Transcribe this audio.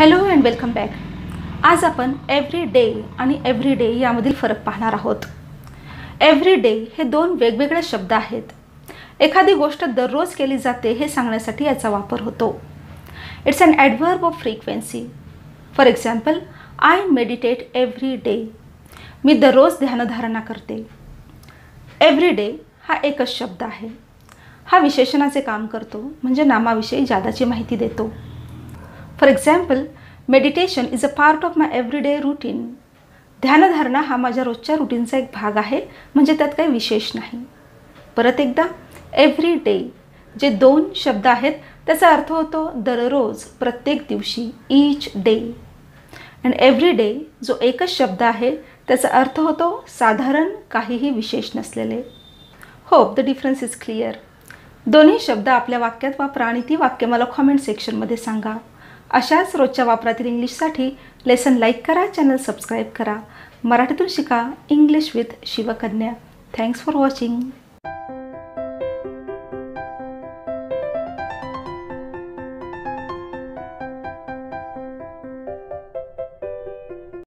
hello and welcome back आज आपण every day आणि एव्हरी डे यामधील फरक पाहणार आहोत एव्हरी डे हे दोन वेगवेगळे शब्द आहेत एखादी गोष्ट दररोज केली जाते हे सांगण्यासाठी याचा वापर होतो it's an adverb of frequency for example I meditate every day मी दररोज ध्यानधारणा करते एव्हरी डे हा एकच शब्द आहे हा विशेषणाचे काम करतो म्हणजे नामाविषयी जादाची माहिती देतो for example meditation is a part of my everyday routine ध्यानधारणा हा माझ्या रोजच्या रुटीनचा एक भाग आहे म्हणजे त्यात काही विशेष नाही परत एकदा एव्हरी डे जे दोन शब्द आहेत त्याचा अर्थ होतो दररोज प्रत्येक दिवशी each day and every day जो एकच शब्द आहे त्याचा अर्थ होतो साधारण काहीही विशेष नसलेले hope the difference is clear दोन्ही शब्द आपल्या वाक्यात वापरा आणि ती वाक्य मला कॉमेंट सेक्शनमध्ये सांगा अशाच रोजच्या वापरातील इंग्लिशसाठी लेसन लाईक करा चॅनल सबस्क्राईब करा मराठीतून शिका English with Shivkanya thanks for watching